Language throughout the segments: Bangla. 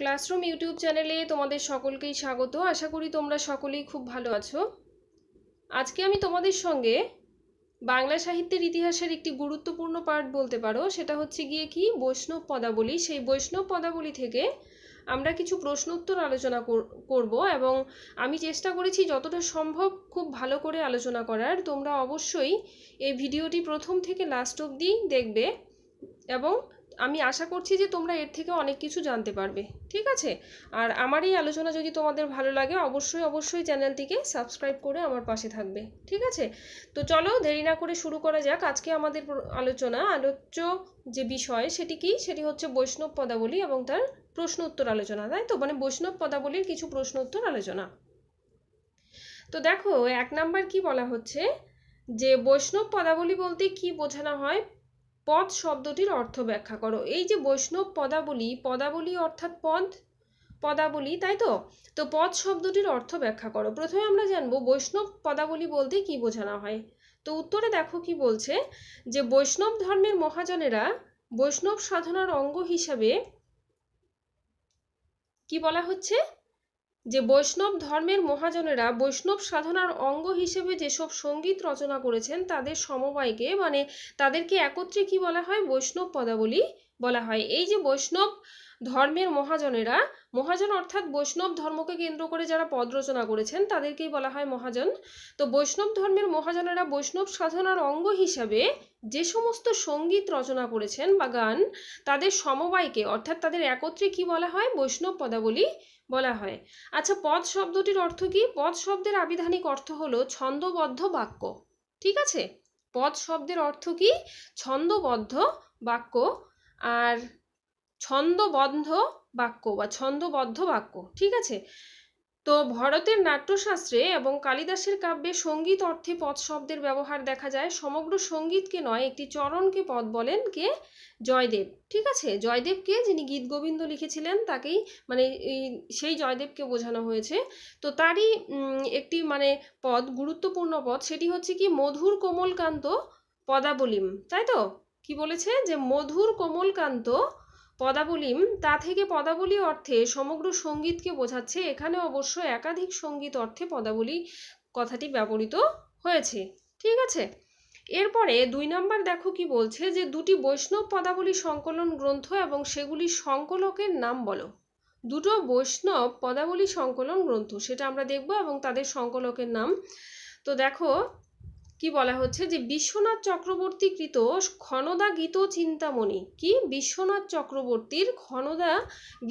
ক্লাসরুম ইউটিউব চ্যানেলে তোমাদের সকলকেই স্বাগত আশা করি তোমরা সকলেই খুব ভালো আছো আজকে আমি তোমাদের সঙ্গে বাংলা সাহিত্যের ইতিহাসের একটি গুরুত্বপূর্ণ পার্ট বলতে পারো সেটা হচ্ছে গিয়ে কি বৈষ্ণব পদাবলী সেই বৈষ্ণব পদাবলী থেকে আমরা কিছু প্রশ্ন উত্তর আলোচনা করব এবং আমি চেষ্টা করেছি যতটা সম্ভব খুব ভালো করে আলোচনা করার তোমরা অবশ্যই এই ভিডিওটি প্রথম থেকে লাস্ট অব্দি দেখবে এবং আমি আশা করছি যে তোমরা এর থেকে অনেক কিছু জানতে পারবে ঠিক আছে আর আমার এই আলোচনা যদি তোমাদের ভালো লাগে অবশ্যই অবশ্যই চ্যানেলটিকে সাবস্ক্রাইব করে আমার পাশে থাকবে ঠিক আছে তো চলো দেরি না করে শুরু করা যাক আজকে আমাদের আলোচনা আলোচ্য যে বিষয় সেটি কি সেটি হচ্ছে বৈষ্ণব পদাবলী এবং তার প্রশ্ন উত্তর আলোচনা তাই তো মানে বৈষ্ণব পদাবলীর কিছু প্রশ্ন উত্তর আলোচনা তো দেখো এক নাম্বার কি বলা হচ্ছে যে বৈষ্ণব পদাবলী বলতে কি বোঝানো হয় পদ শব্দটির অর্থ ব্যাখ্যা করো এই যে বৈষ্ণব পদাবলী পদাবলী অর্থাৎ পদ পদাবলী তাই তো তো পদ শব্দটির অর্থ ব্যাখ্যা করো প্রথমে আমরা জানবো বৈষ্ণব পদাবলী বলতে কি বোঝানো হয় তো উত্তরে দেখো কি বলছে যে বৈষ্ণব ধর্মের মহাজনেরা বৈষ্ণব সাধনার অঙ্গ হিসাবে কি বলা হচ্ছে যে বৈষ্ণব ধর্মের মহাজনেরা বৈষ্ণব সাধনার অঙ্গ হিসেবে যেসব সঙ্গীত রচনা করেছেন তাদের সমবায়কে মানে তাদেরকে একত্রে কি বলা হয় বৈষ্ণব পদাবলী বলা হয় এই যে বৈষ্ণব ধর্মের মহাজনেরা মহাজন অর্থাৎ বৈষ্ণব ধর্মকে কেন্দ্র করে যারা পদ রচনা করেছেন তাদেরকেই বলা হয় মহাজন তো বৈষ্ণব ধর্মের মহাজনেরা বৈষ্ণব সাধনার অঙ্গ হিসাবে যে সমস্ত সঙ্গীত রচনা করেছেন বা গান তাদের সমবায়কে অর্থাৎ তাদের একত্রে কি বলা হয় বৈষ্ণব পদাবলী বলা হয় আচ্ছা পদ শব্দটির অর্থ কি পদ শব্দের আবিধানিক অর্থ হলো ছন্দবদ্ধ বাক্য ঠিক আছে পদ শব্দের অর্থ কি ছন্দবদ্ধ বাক্য আর ছন্দবদ্ধ বাক্য বা ছন্দবদ্ধ বাক্য ঠিক আছে তো ভরতের নাট্যশাস্ত্রে এবং কালিদাসের কাব্যে সঙ্গীত অর্থে পদ শব্দের ব্যবহার দেখা যায় সমগ্র সঙ্গীতকে নয় একটি চরণকে পদ বলেন কে জয়দেব ঠিক আছে জয়দেবকে যিনি গীত গোবিন্দ লিখেছিলেন তাকেই মানে সেই জয়দেবকে বোঝানো হয়েছে তো তারই একটি মানে পদ গুরুত্বপূর্ণ পদ সেটি হচ্ছে কি মধুর কোমলকান্ত পদাবলিম তাই তো কি বলেছে যে মধুর কোমলকান্ত পদাবলিম তা থেকে পদাবলী অর্থে সমগ্র সঙ্গীতকে বোঝাচ্ছে এখানে অবশ্য একাধিক সঙ্গীত অর্থে পদাবলী কথাটি ব্যবহৃত হয়েছে ঠিক আছে এরপরে দুই নম্বর দেখো কি বলছে যে দুটি বৈষ্ণব পদাবলী সংকলন গ্রন্থ এবং সেগুলি সংকলকের নাম বলো দুটো বৈষ্ণব পদাবলী সংকলন গ্রন্থ সেটা আমরা দেখব এবং তাদের সংকলকের নাম তো দেখো কি বলা হচ্ছে যে বিশ্বনাথ চক্রবর্তী কৃত ক্ষণদা গীত চিন্তামণি কি বিশ্বনাথ চক্রবর্তীর ক্ষণদা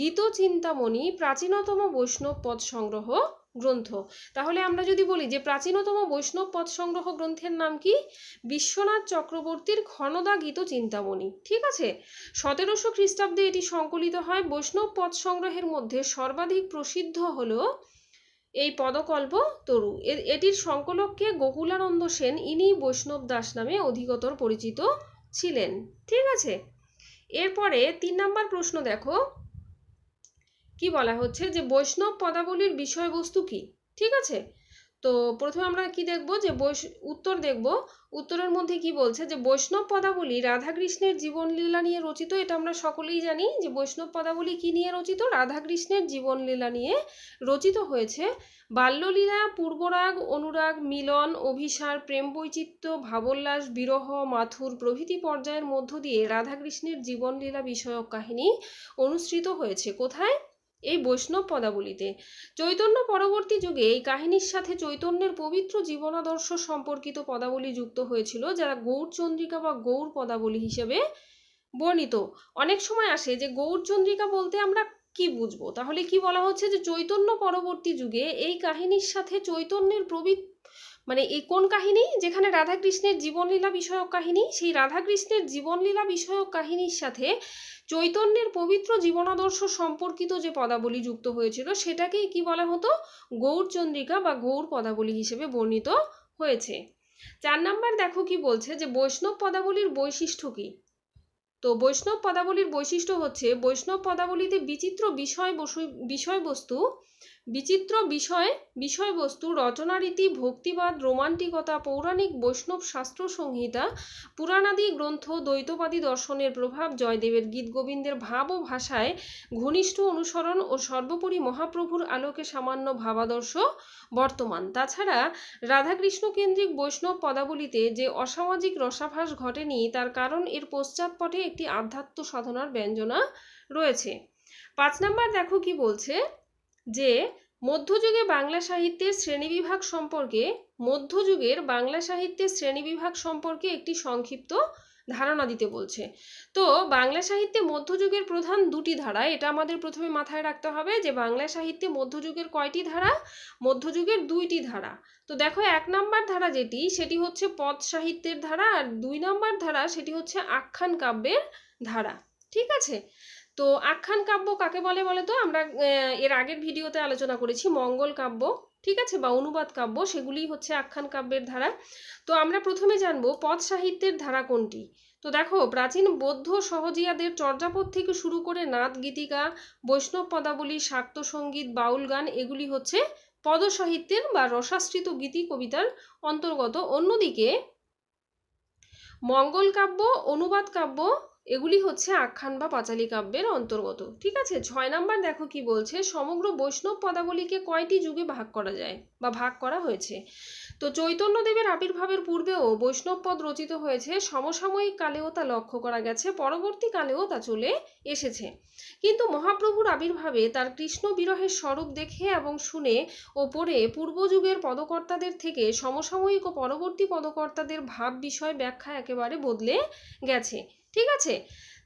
গীত চিন্তামণি প্রাচীনতম বৈষ্ণব পদ সংগ্রহ গ্রন্থ তাহলে আমরা যদি বলি যে প্রাচীনতম বৈষ্ণব পদ সংগ্রহ গ্রন্থের নাম কি বিশ্বনাথ চক্রবর্তীর ক্ষণদা গীত চিন্তামণি ঠিক আছে সতেরোশো খ্রিস্টাব্দে এটি সংকলিত হয় বৈষ্ণব পদ সংগ্রহের মধ্যে সর্বাধিক প্রসিদ্ধ হলো এই পদকল্প তরু এটির সংকলককে গোকুলানন্দ সেন ইনি বৈষ্ণব দাস নামে অধিকতর পরিচিত ছিলেন ঠিক আছে এরপরে তিন নম্বর প্রশ্ন দেখো কি বলা হচ্ছে যে বৈষ্ণব পদাবলীর বিষয়বস্তু কি ঠিক আছে তো প্রথমে আমরা কি দেখব যে বৈষ উত্তর দেখব উত্তরের মধ্যে কি বলছে যে বৈষ্ণব পদাবলী রাধাকৃষ্ণের জীবনলীলা নিয়ে রচিত এটা আমরা সকলেই জানি যে বৈষ্ণব পদাবলী কি নিয়ে রচিত রাধাকৃষ্ণের জীবনলীলা নিয়ে রচিত হয়েছে বাল্যলীলা পূর্বরাগ অনুরাগ মিলন অভিসার প্রেম বৈচিত্র্য ভাবোল্লাস বিরহ মাথুর প্রভৃতি পর্যায়ের মধ্য দিয়ে রাধাকৃষ্ণের জীবনলীলা বিষয়ক কাহিনী অনুসৃত হয়েছে কোথায় এই বৈষ্ণব পদাবলিতে চৈতন্য পরবর্তী যুগে এই কাহিনীর সাথে চৈতন্যের পবিত্র জীবনাদর্শ সম্পর্কিত পদাবলী যুক্ত হয়েছিল যারা গৌরচন্দ্রিকা বা গৌর পদাবলী হিসেবে বর্ণিত অনেক সময় আসে যে গৌরচন্দ্রিকা বলতে আমরা কি বুঝবো তাহলে কি বলা হচ্ছে যে চৈতন্য পরবর্তী যুগে এই কাহিনীর সাথে চৈতন্যের পবিত্র মানে এই কোন কাহিনী যেখানে রাধাকৃষ্ণের জীবনলীলা বিষয়ক কাহিনী সেই রাধাকৃষ্ণের জীবনলীলা বিষয়ক কাহিনীর সাথে চৈতন্যের পবিত্র জীবনাদর্শ সম্পর্কিত যে পদাবলী যুক্ত হয়েছিল সেটাকেই কি বলা হতো গৌরচন্দ্রিকা বা গৌর পদাবলী হিসেবে বর্ণিত হয়েছে চার নাম্বার দেখো কি বলছে যে বৈষ্ণব পদাবলীর বৈশিষ্ট্য কি তো বৈষ্ণব পদাবলীর বৈশিষ্ট্য হচ্ছে বৈষ্ণব পদাবলীতে বিচিত্র বিষয় বিষয়বস্তু বিচিত্র বিষয়ে বিষয়বস্তু রচনারীতি ভক্তিবাদ রোমান্টিকতা পৌরাণিক বৈষ্ণব শাস্ত্র সংহিতা পুরাণাদি গ্রন্থ দ্বৈতবাদী দর্শনের প্রভাব জয়দেবের গীতগোবিন্দের ভাব ও ভাষায় ঘনিষ্ঠ অনুসরণ ও সর্বোপরি মহাপ্রভুর আলোকে সামান্য ভাবাদর্শ বর্তমান তাছাড়া রাধাকৃষ্ণ কেন্দ্রিক বৈষ্ণব পদাবলিতে যে অসামাজিক রসাভাস ঘটেনি তার কারণ এর পশ্চাৎপটে একটি আধ্যাত্ম সাধনার ব্যঞ্জনা রয়েছে পাঁচ নাম্বার দেখো কি বলছে যে মধ্যযুগে বাংলা সাহিত্যের শ্রেণীবিভাগ সম্পর্কে মধ্যযুগের বাংলা সাহিত্যের শ্রেণীবিভাগ সম্পর্কে একটি সংক্ষিপ্ত ধারণা দিতে বলছে তো বাংলা সাহিত্যে মধ্যযুগের প্রধান দুটি ধারা এটা আমাদের প্রথমে মাথায় রাখতে হবে যে বাংলা সাহিত্যে মধ্যযুগের কয়টি ধারা মধ্যযুগের দুইটি ধারা তো দেখো এক নাম্বার ধারা যেটি সেটি হচ্ছে পদ সাহিত্যের ধারা আর দুই নাম্বার ধারা সেটি হচ্ছে আখ্যান কাব্যের ধারা ঠিক আছে তো আখ্যান কাব্য কাকে বলে বলে তো আমরা এর আগের ভিডিওতে আলোচনা করেছি মঙ্গল কাব্য ঠিক আছে বা অনুবাদ কাব্য সেগুলি হচ্ছে আখ্যান কাব্যের ধারা তো আমরা প্রথমে জানবো পদ সাহিত্যের ধারা কোনটি তো দেখো প্রাচীন বৌদ্ধ সহজিয়াদের চর্যাপদ থেকে শুরু করে নাদ গীতিকা বৈষ্ণব পদাবলী শাক্ত সঙ্গীত বাউল গান এগুলি হচ্ছে পদসাহিত্যের বা রসাশ্রিত গীতি কবিতার অন্তর্গত অন্যদিকে মঙ্গল কাব্য অনুবাদ কাব্য এগুলি হচ্ছে আখ্যান বা পাঁচালী কাব্যের অন্তর্গত ঠিক আছে ছয় নাম্বার দেখো কি বলছে সমগ্র বৈষ্ণব পদাবলীকে কয়টি যুগে ভাগ করা যায় বা ভাগ করা হয়েছে তো চৈতন্যদেবের আবির্ভাবের পূর্বেও বৈষ্ণব পদ রচিত হয়েছে সমসাময়িক কালেও তা লক্ষ্য করা গেছে পরবর্তীকালেও তা চলে এসেছে কিন্তু মহাপ্রভুর আবির্ভাবে তার কৃষ্ণ বিরহের স্বরূপ দেখে এবং শুনে ও পড়ে পূর্বযুগের পদকর্তাদের থেকে সমসাময়িক ও পরবর্তী পদকর্তাদের ভাব বিষয় ব্যাখ্যা একেবারে বদলে গেছে ঠিক আছে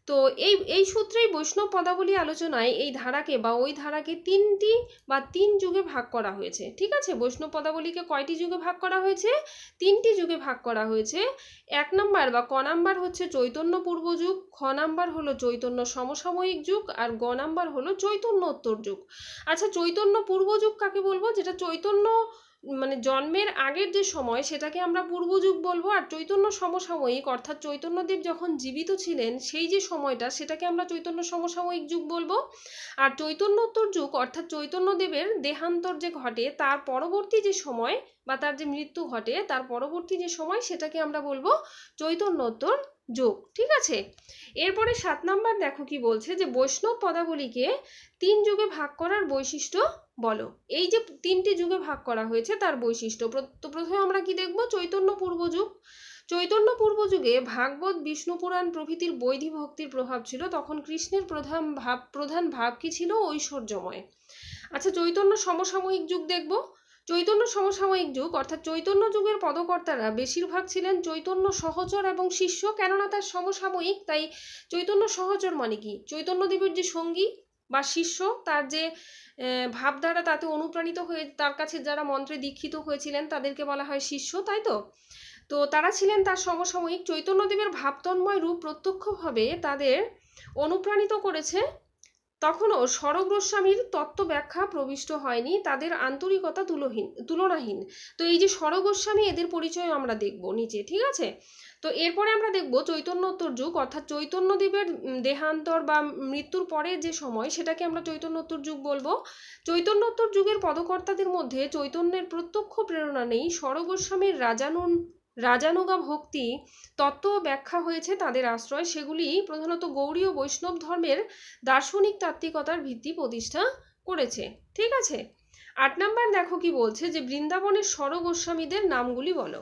তো এই এই সূত্রেই বৈষ্ণব পদাবলী আলোচনায় এই ধারাকে বা ওই ধারাকে তিনটি বা তিন যুগে ভাগ করা হয়েছে ঠিক আছে বৈষ্ণব পদাবলীকে কয়টি যুগে ভাগ করা হয়েছে তিনটি যুগে ভাগ করা হয়েছে এক নাম্বার বা ক নাম্বার হচ্ছে চৈতন্য পূর্ব যুগ খ নাম্বার হলো চৈতন্য সমসাময়িক যুগ আর গ নাম্বার হলো চৈতন্য উত্তর যুগ আচ্ছা চৈতন্য পূর্ব যুগ কাকে বলবো যেটা চৈতন্য মানে জন্মের আগের যে সময় সেটাকে আমরা পূর্বযুগ বলবো আর চৈতন্য সমসাময়িক অর্থাৎ চৈতন্যদেব যখন জীবিত ছিলেন সেই যে সময়টা সেটাকে আমরা চৈতন্য সমসাময়িক যুগ বলবো আর চৈতন্যোত্তর যুগ অর্থাৎ চৈতন্যদেবের দেহান্তর যে ঘটে তার পরবর্তী যে সময় বা তার যে মৃত্যু ঘটে তার পরবর্তী যে সময় সেটাকে আমরা বলবো চৈতন্যোত্তর যোগ ঠিক আছে এরপরে সাত নাম্বার দেখো কি বলছে যে বৈষ্ণব পদাবলীকে তিন যুগে ভাগ করার বৈশিষ্ট্য বলো এই যে তিনটি যুগে ভাগ করা হয়েছে তার বৈশিষ্ট্য তো প্রথমে আমরা কি দেখব চৈতন্য পূর্ব যুগ চৈতন্য পূর্ব যুগে ভাগবত বিষ্ণুপুরাণ প্রভৃতির বৈধি ভক্তির প্রভাব ছিল তখন কৃষ্ণের প্রধান ভাব প্রধান ভাব কি ছিল ঐশ্বর্যময় আচ্ছা চৈতন্য সমসাময়িক যুগ দেখব চৈতন্য সমসাময়িক যুগ অর্থাৎ চৈতন্য যুগের পদকর্তারা বেশিরভাগ ছিলেন চৈতন্য সহচর এবং শিষ্য কেননা তার সমসাময়িক তাই চৈতন্য সহচর মানে কি চৈতন্যদেবের যে সঙ্গী বা শিষ্য তার যে ভাবধারা তাতে অনুপ্রাণিত হয়ে তার কাছে যারা মন্ত্রে দীক্ষিত হয়েছিলেন তাদেরকে বলা হয় শিষ্য তাই তো তো তারা ছিলেন তার সমসাময়িক চৈতন্যদেবের ভাবতন্ময় রূপ প্রত্যক্ষভাবে তাদের অনুপ্রাণিত করেছে তখনও সরব গোস্বামীর তত্ত্ব ব্যাখ্যা প্রবিষ্ট হয়নি তাদের আন্তরিকতা তুলহীন তুলনাহীন তো এই যে সরব গোস্বামী এদের পরিচয় আমরা দেখব নিচে ঠিক আছে তো এরপরে আমরা দেখব চৈতন্যোত্তর যুগ অর্থাৎ চৈতন্যদেবের দেহান্তর বা মৃত্যুর পরে যে সময় সেটাকে আমরা চৈতন্যোত্তর যুগ বলবো চৈতন্যোত্তর যুগের পদকর্তাদের মধ্যে চৈতন্যের প্রত্যক্ষ প্রেরণা নেই সরব গোস্বামীর রাজানুন রাজানুগা ভক্তি তত্ত্ব ব্যাখ্যা হয়েছে তাদের আশ্রয় সেগুলি প্রধানত ও বৈষ্ণব ধর্মের দার্শনিক তাত্ত্বিকতার ভিত্তি প্রতিষ্ঠা করেছে ঠিক আছে আট নাম্বার দেখো কি বলছে যে বৃন্দাবনের স্বর গোস্বামীদের নামগুলি বলো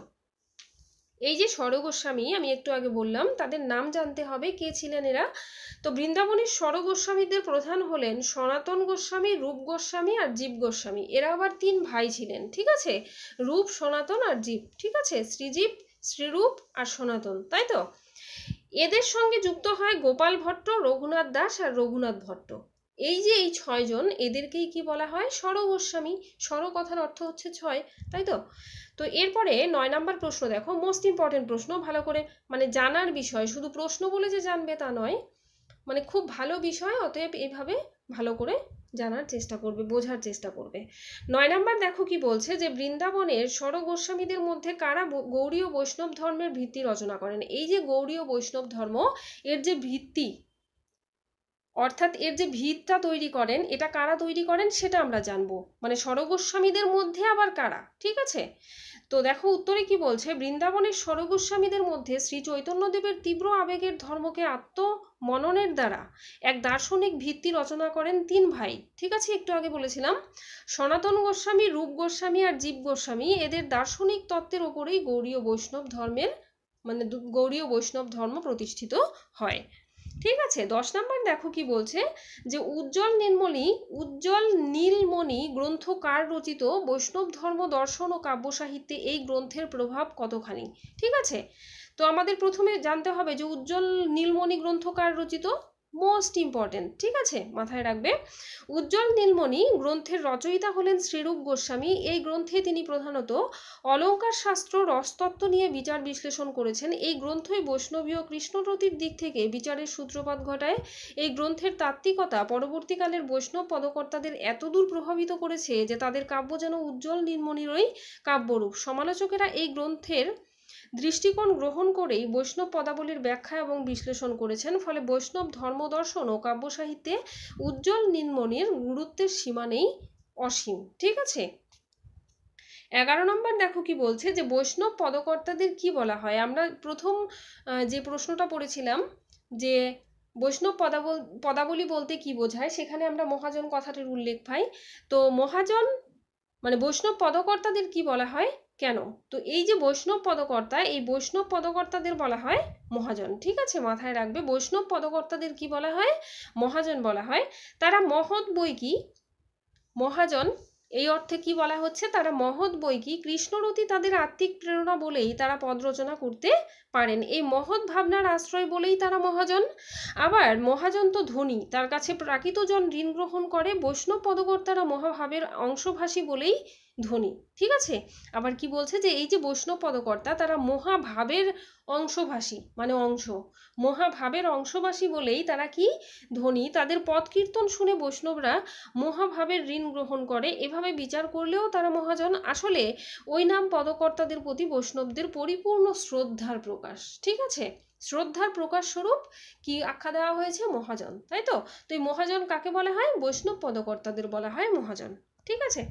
এই যে গোস্বামী আমি একটু আগে বললাম তাদের নাম জানতে হবে কে ছিলেন এরা তো বৃন্দাবনের গোস্বামীদের প্রধান হলেন সনাতন গোস্বামী রূপ গোস্বামী আর জীব গোস্বামী এরা আবার তিন ভাই ছিলেন ঠিক আছে রূপ সনাতন আর জীব ঠিক আছে শ্রীজীব শ্রীরূপ আর সনাতন তাই তো এদের সঙ্গে যুক্ত হয় গোপাল ভট্ট রঘুনাথ দাস আর রঘুনাথ ভট্ট এই যে এই ছয়জন এদেরকেই কি বলা হয় সর গোস্বামী সর কথার অর্থ হচ্ছে ছয় তাই তো তো এরপরে নয় নাম্বার প্রশ্ন দেখো মোস্ট ইম্পর্টেন্ট প্রশ্ন ভালো করে মানে জানার বিষয় শুধু প্রশ্ন বলে যে জানবে তা নয় মানে খুব ভালো বিষয় অতএব এইভাবে ভালো করে জানার চেষ্টা করবে বোঝার চেষ্টা করবে নয় নাম্বার দেখো কি বলছে যে বৃন্দাবনের সর গোস্বামীদের মধ্যে কারা গৌরীয় বৈষ্ণব ধর্মের ভিত্তি রচনা করেন এই যে গৌরীয় বৈষ্ণব ধর্ম এর যে ভিত্তি অর্থাৎ এর যে ভিতটা তৈরি করেন এটা কারা তৈরি করেন সেটা আমরা জানব মানে স্বরগোস্বামীদের মধ্যে আবার কারা ঠিক আছে তো দেখো উত্তরে কি বলছে বৃন্দাবনের স্বরগোস্বামীদের মধ্যে শ্রী চৈতন্যদেবের তীব্র আবেগের ধর্মকে আত্ম মননের দ্বারা এক দার্শনিক ভিত্তি রচনা করেন তিন ভাই ঠিক আছে একটু আগে বলেছিলাম সনাতন গোস্বামী রূপ গোস্বামী আর জীব গোস্বামী এদের দার্শনিক তত্ত্বের ওপরেই গৌরীয় বৈষ্ণব ধর্মের মানে গৌরীয় বৈষ্ণব ধর্ম প্রতিষ্ঠিত হয় ঠিক আছে দশ নাম্বার দেখো কি বলছে যে উজ্জ্বল নীলমণি উজ্জ্বল নীলমণি গ্রন্থ কার রচিত বৈষ্ণব ধর্ম দর্শন ও কাব্য সাহিত্যে এই গ্রন্থের প্রভাব কতখানি ঠিক আছে তো আমাদের প্রথমে জানতে হবে যে উজ্জ্বল নীলমণি গ্রন্থ কার রচিত মোস্ট ইম্পর্টেন্ট ঠিক আছে মাথায় রাখবে উজ্জ্বল নীলমণি গ্রন্থের রচয়িতা হলেন শ্রীরূপ গোস্বামী এই গ্রন্থে তিনি প্রধানত অলঙ্কার শাস্ত্র রসতত্ত্ব নিয়ে বিচার বিশ্লেষণ করেছেন এই গ্রন্থই বৈষ্ণবীয় কৃষ্ণরতির দিক থেকে বিচারের সূত্রপাত ঘটায় এই গ্রন্থের তাত্ত্বিকতা পরবর্তীকালের বৈষ্ণব পদকর্তাদের এতদূর প্রভাবিত করেছে যে তাদের কাব্য যেন উজ্জ্বল নীলমণিরই কাব্যরূপ সমালোচকেরা এই গ্রন্থের দৃষ্টিকোণ গ্রহণ করেই বৈষ্ণব পদাবলীর ব্যাখ্যা এবং বিশ্লেষণ করেছেন ফলে বৈষ্ণব ধর্মদর্শন ও কাব্যসাহিত্যে উজ্জ্বল নীলমণির গুরুত্বের সীমা নেই অসীম ঠিক আছে এগারো নম্বর দেখো কি বলছে যে বৈষ্ণব পদকর্তাদের কি বলা হয় আমরা প্রথম যে প্রশ্নটা পড়েছিলাম যে বৈষ্ণব পদাবল পদাবলী বলতে কি বোঝায় সেখানে আমরা মহাজন কথাটির উল্লেখ পাই তো মহাজন মানে বৈষ্ণব পদকর্তাদের কি বলা হয় কেন তো এই যে বৈষ্ণব পদকর্তা এই বৈষ্ণব পদকর্তাদের বলা হয় মহাজন ঠিক আছে মাথায় রাখবে বৈষ্ণব পদকর্তাদের কি বলা হয় মহাজন বলা হয় তারা মহৎ বই কি মহাজন এই অর্থে কি বলা হচ্ছে তারা মহৎ বই কি কৃষ্ণরতি তাদের আত্মিক প্রেরণা বলেই তারা পদ রচনা করতে পারেন এই মহৎ ভাবনার আশ্রয় বলেই তারা মহাজন আবার মহাজন তো ধনী তার কাছে প্রাকৃতজন ঋণ গ্রহণ করে বৈষ্ণব পদকর্তারা মহাভাবের অংশভাষী বলেই ধ্বনি ঠিক আছে আবার কি বলছে যে এই যে বৈষ্ণব পদকর্তা তারা মহাভাবের অংশভাষী মানে অংশ মহাভাবের অংশভাষী বলেই তারা কি ধ্বনি তাদের পদ কীর্তন শুনে বৈষ্ণবরা মহাভাবের ঋণ গ্রহণ করে এভাবে বিচার করলেও তারা মহাজন আসলে ওই নাম পদকর্তাদের প্রতি বৈষ্ণবদের পরিপূর্ণ শ্রদ্ধার প্রকাশ ঠিক আছে শ্রদ্ধার প্রকাশ স্বরূপ কি আখ্যা দেওয়া হয়েছে মহাজন তাই তো তো এই মহাজন কাকে বলা হয় বৈষ্ণব পদকর্তাদের বলা হয় মহাজন ঠিক আছে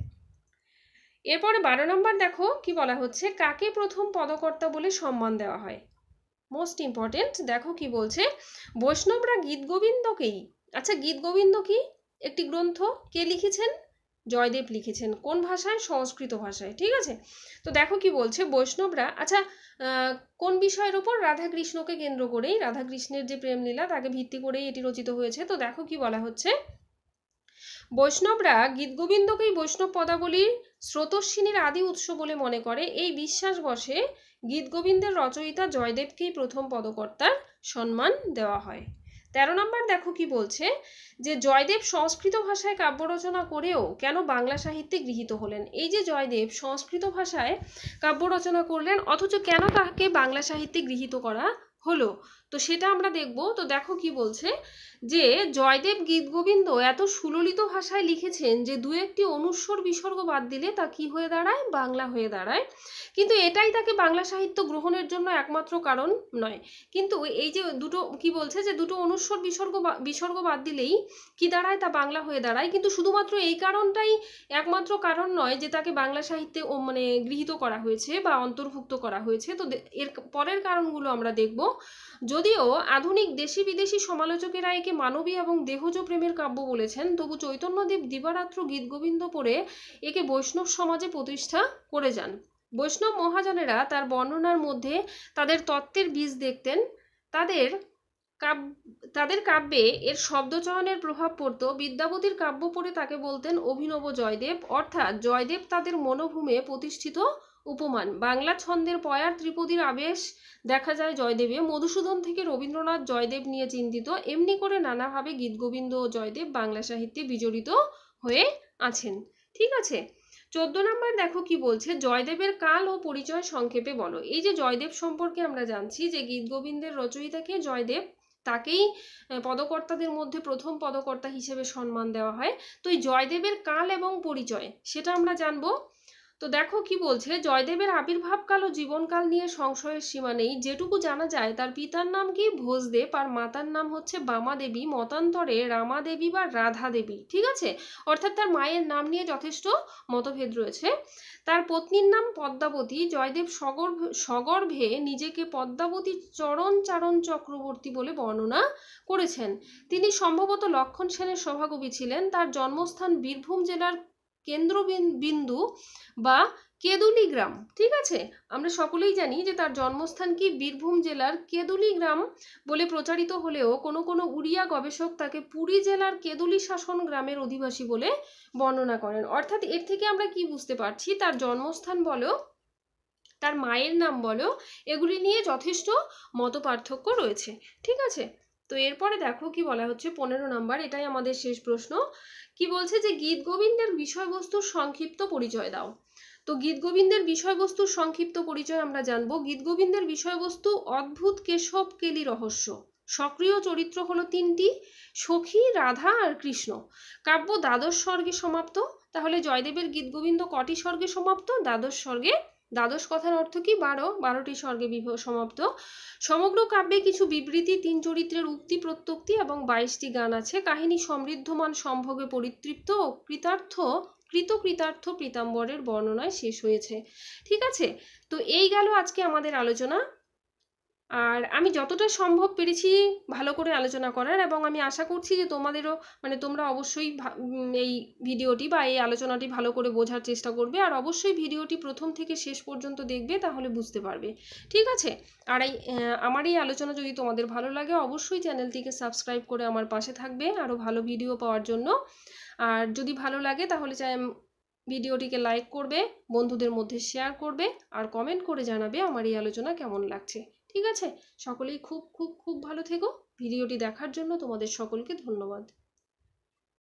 এরপরে বারো নম্বর দেখো কি বলা হচ্ছে কাকে প্রথম পদকর্তা বলে সম্মান দেওয়া হয় মোস্ট ইম্পর্টেন্ট দেখো কি বলছে বৈষ্ণবরা গীত গোবিন্দকেই আচ্ছা গীত গোবিন্দ কি একটি গ্রন্থ কে লিখেছেন জয়দেব লিখেছেন কোন ভাষায় সংস্কৃত ভাষায় ঠিক আছে তো দেখো কি বলছে বৈষ্ণবরা আচ্ছা কোন বিষয়ের ওপর রাধাকৃষ্ণকে কেন্দ্র করেই রাধাকৃষ্ণের যে প্রেমলীলা তাকে ভিত্তি করেই এটি রচিত হয়েছে তো দেখো কি বলা হচ্ছে বৈষ্ণবরা গীতগোবিন্দকেই বৈষ্ণব পদাবলীর স্রোতস্বিনীর আদি উৎস বলে মনে করে এই বিশ্বাস বসে গীতগোবিন্দের রচয়িতা জয়দেবকেই প্রথম পদকর্তার সম্মান দেওয়া হয় তেরো নম্বর দেখো কি বলছে যে জয়দেব সংস্কৃত ভাষায় কাব্য রচনা করেও কেন বাংলা সাহিত্যে গৃহীত হলেন এই যে জয়দেব সংস্কৃত ভাষায় কাব্য রচনা করলেন অথচ কেন তাকে বাংলা সাহিত্যে গৃহীত করা হলো তো সেটা আমরা দেখব তো দেখো কি বলছে যে জয়দেব গীতগোবিন্দ এত সুললিত ভাষায় লিখেছেন যে দু একটি অনুস্বর বিসর্গ বাদ দিলে তা কি হয়ে দাঁড়ায় বাংলা হয়ে দাঁড়ায় কিন্তু এটাই তাকে বাংলা সাহিত্য গ্রহণের জন্য একমাত্র কারণ নয় কিন্তু এই যে দুটো কি বলছে যে দুটো অনুস্বর বিসর্গ বিসর্গ বাদ দিলেই কি দাঁড়ায় তা বাংলা হয়ে দাঁড়ায় কিন্তু শুধুমাত্র এই কারণটাই একমাত্র কারণ নয় যে তাকে বাংলা সাহিত্যে মানে গৃহীত করা হয়েছে বা অন্তর্ভুক্ত করা হয়েছে তো এর পরের কারণগুলো আমরা দেখব যদিও আধুনিক দেশি বিদেশি সমালোচকেরা একে মানবী এবং দেহজ প্রেমের কাব্য বলেছেন তবু চৈতন্যদেব দিবারাত্র গীতগোবিন্দ পড়ে একে বৈষ্ণব সমাজে প্রতিষ্ঠা করে যান বৈষ্ণব মহাজনেরা তার বর্ণনার মধ্যে তাদের তত্ত্বের বীজ দেখতেন তাদের কাব তাদের কাব্যে এর শব্দচয়নের প্রভাব পড়ত বিদ্যাপতির কাব্য পড়ে তাকে বলতেন অভিনব জয়দেব অর্থাৎ জয়দেব তাদের মনোভূমে প্রতিষ্ঠিত উপমান বাংলা ছন্দের পয়ার ত্রিপদীর আবেশ দেখা যায় জয়দেবে মধুসূদন থেকে রবীন্দ্রনাথ জয়দেব নিয়ে চিন্তিত এমনি করে নানাভাবে গীতগোবিন্দ ও জয়দেব বাংলা সাহিত্যে বিজড়িত হয়ে আছেন ঠিক আছে চোদ্দ নম্বর দেখো কি বলছে জয়দেবের কাল ও পরিচয় সংক্ষেপে বলো এই যে জয়দেব সম্পর্কে আমরা জানছি যে গীতগোবিন্দের রচয়িতাকে জয়দেব তাকেই পদকর্তাদের মধ্যে প্রথম পদকর্তা হিসেবে সম্মান দেওয়া হয় তো এই জয়দেবের কাল এবং পরিচয় সেটা আমরা জানবো তো দেখো কি বলছে জয়দেবের আবির্ভাবকাল ও জীবনকাল নিয়ে সংশয়ের সীমা নেই যেটুকু জানা যায় তার পিতার নাম কি ভোজদেব আর মাতার নাম হচ্ছে বামা দেবী মতান্তরে রামা দেবী বা রাধা দেবী ঠিক আছে অর্থাৎ তার মায়ের নাম নিয়ে যথেষ্ট মতভেদ রয়েছে তার পত্নীর নাম পদ্মাবতী জয়দেব সগর্ভ সগর্ভে নিজেকে পদ্মাবতী চরণ চারণ চক্রবর্তী বলে বর্ণনা করেছেন তিনি সম্ভবত লক্ষণ সেনের সভাকবি ছিলেন তার জন্মস্থান বীরভূম জেলার কেন্দ্রবিন্দু বা কেদুলি গ্রাম ঠিক আছে আমরা সকলেই জানি যে তার জন্মস্থান কি বীরভূম জেলার কেদুলি গ্রাম বলে প্রচারিত হলেও কোনো কোনো উড়িয়া গবেষক তাকে পুরী জেলার কেদুলি শাসন গ্রামের অধিবাসী বলে বর্ণনা করেন অর্থাৎ এর থেকে আমরা কি বুঝতে পারছি তার জন্মস্থান বলো তার মায়ের নাম বলো এগুলি নিয়ে যথেষ্ট মত পার্থক্য রয়েছে ঠিক আছে তো এরপরে দেখো কি বলা হচ্ছে পনেরো নাম্বার এটাই আমাদের শেষ প্রশ্ন কি বলছে যে গীত গোবিন্দের বিষয়বস্তুর সংক্ষিপ্ত পরিচয় দাও তো গীত গোবিন্দের বিষয়বস্তুর সংক্ষিপ্ত পরিচয় আমরা জানব গীত গোবিন্দের বিষয়বস্তু অদ্ভুত কেশব কেলি রহস্য সক্রিয় চরিত্র হলো তিনটি সখী রাধা আর কৃষ্ণ কাব্য দ্বাদশ স্বর্গে সমাপ্ত তাহলে জয়দেবের গীতগোবিন্দ কটি স্বর্গে সমাপ্ত দ্বাদশ স্বর্গে দ্বাদশ কথার অর্থ কি বারো বারোটি স্বর্গে বিবাহ সমাপ্ত সমগ্র কাব্যে কিছু বিবৃতি তিন চরিত্রের উক্তি প্রত্যুক্তি এবং বাইশটি গান আছে কাহিনী সমৃদ্ধমান সম্ভোগে পরিতৃপ্ত ও কৃতার্থ কৃতকৃতার্থ প্রীতাম্বরের বর্ণনায় শেষ হয়েছে ঠিক আছে তো এই গেল আজকে আমাদের আলোচনা আর আমি যতটা সম্ভব পেরেছি ভালো করে আলোচনা করার এবং আমি আশা করছি যে তোমাদেরও মানে তোমরা অবশ্যই এই ভিডিওটি বা এই আলোচনাটি ভালো করে বোঝার চেষ্টা করবে আর অবশ্যই ভিডিওটি প্রথম থেকে শেষ পর্যন্ত দেখবে তাহলে বুঝতে পারবে ঠিক আছে আর এই আমার এই আলোচনা যদি তোমাদের ভালো লাগে অবশ্যই চ্যানেলটিকে সাবস্ক্রাইব করে আমার পাশে থাকবে আরও ভালো ভিডিও পাওয়ার জন্য আর যদি ভালো লাগে তাহলে ভিডিওটিকে লাইক করবে বন্ধুদের মধ্যে শেয়ার করবে আর কমেন্ট করে জানাবে আমার এই আলোচনা কেমন লাগছে ঠিক আছে সকলেই খুব খুব খুব ভালো থেকো ভিডিওটি দেখার জন্য তোমাদের সকলকে ধন্যবাদ